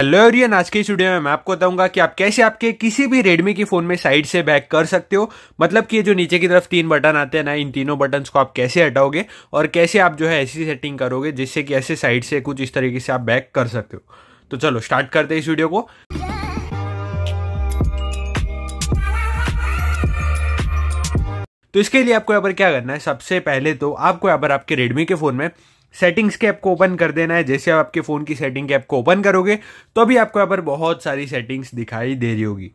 hello everyone आज के इस वीडियो में मैं आपको बताऊंगा कि आप कैसे आपके किसी भी रेडमी के फोन में साइड से बैक कर सकते हो मतलब कि ये जो नीचे की तरफ तीन बटन आते हैं ना इन तीनों बटन को आप कैसे हटाओगे और कैसे आप जो है ऐसी सेटिंग करोगे जिससे कि ऐसे साइड से कुछ इस तरीके से आप बैक कर सकते हो तो चलो स्टार्ट करते हैं इस वीडियो को तो इसके लिए आपको यहाँ पर क्या करना है सबसे पहले तो आपको यहाँ पर आपके रेडमी के फोन में सेटिंग्स के ऐप को ओपन कर देना है जैसे आप आपके फ़ोन की सेटिंग के ऐप को ओपन करोगे तो भी आपको यहाँ पर बहुत सारी सेटिंग्स दिखाई दे रही होगी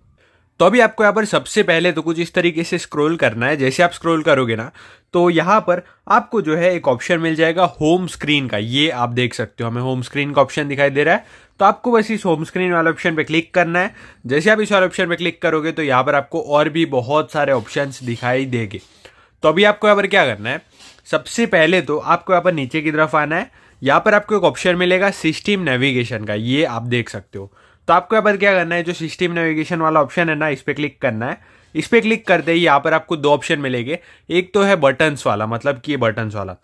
तो अभी आपको यहाँ पर सबसे पहले तो कुछ इस तरीके से स्क्रॉल करना है जैसे आप स्क्रॉल करोगे ना तो यहाँ पर आपको जो है एक ऑप्शन मिल जाएगा होम स्क्रीन का ये आप देख सकते हो हमें होम स्क्रीन का ऑप्शन दिखाई दे रहा है तो आपको बस इस होम स्क्रीन वाले ऑप्शन पे क्लिक करना है जैसे आप इस वाले ऑप्शन पे क्लिक करोगे तो यहाँ पर आपको और भी बहुत सारे ऑप्शन दिखाई देंगे तो अभी आपको यहाँ पर क्या करना है सबसे पहले तो आपको यहाँ पर नीचे की तरफ आना है यहाँ पर आपको एक ऑप्शन मिलेगा सिस्टम नेविगेशन का ये आप देख सकते हो तो आपको यहाँ पर क्या करना है जो सिस्टम नेविगेशन वाला ऑप्शन है ना इस पर क्लिक करना है इस पर क्लिक करते ही यहाँ पर आपको दो ऑप्शन मिलेंगे एक तो है बटन्स वाला मतलब कि ये बटन्स वाला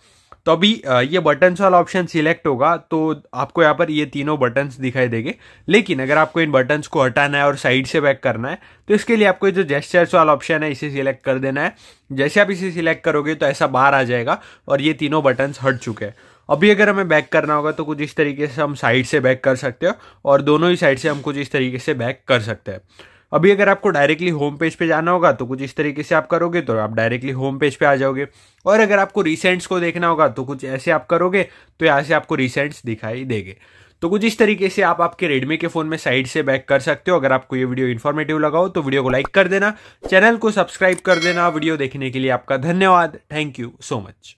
तो अभी ये बटन्स वाला ऑप्शन सिलेक्ट होगा तो आपको यहाँ पर ये तीनों बटन्स दिखाई देंगे लेकिन अगर आपको इन बटन्स को हटाना है और साइड से बैक करना है तो इसके लिए आपको जो जेस्टर्स वाला ऑप्शन है इसे सिलेक्ट कर देना है जैसे आप इसे सिलेक्ट करोगे तो ऐसा बाहर आ जाएगा और ये तीनों बटन्स हट चुके हैं अभी अगर हमें बैक करना होगा तो कुछ इस तरीके से हम साइड से बैक कर सकते हो और दोनों ही साइड से हम कुछ इस तरीके से बैक कर सकते हैं अभी अगर आपको डायरेक्टली होम पेज पे जाना होगा तो कुछ इस तरीके से आप करोगे तो आप डायरेक्टली होम पेज पे आ जाओगे और अगर आपको रिसेंट्स को देखना होगा तो कुछ ऐसे आप करोगे तो यहाँ से आपको रिसेंट्स दिखाई देंगे तो कुछ इस तरीके से आप आपके रेडमी के फोन में साइड से बैक कर सकते हो अगर आपको ये वीडियो इन्फॉर्मेटिव लगाओ तो वीडियो को लाइक कर देना चैनल को सब्सक्राइब कर देना वीडियो देखने के लिए आपका धन्यवाद थैंक यू सो मच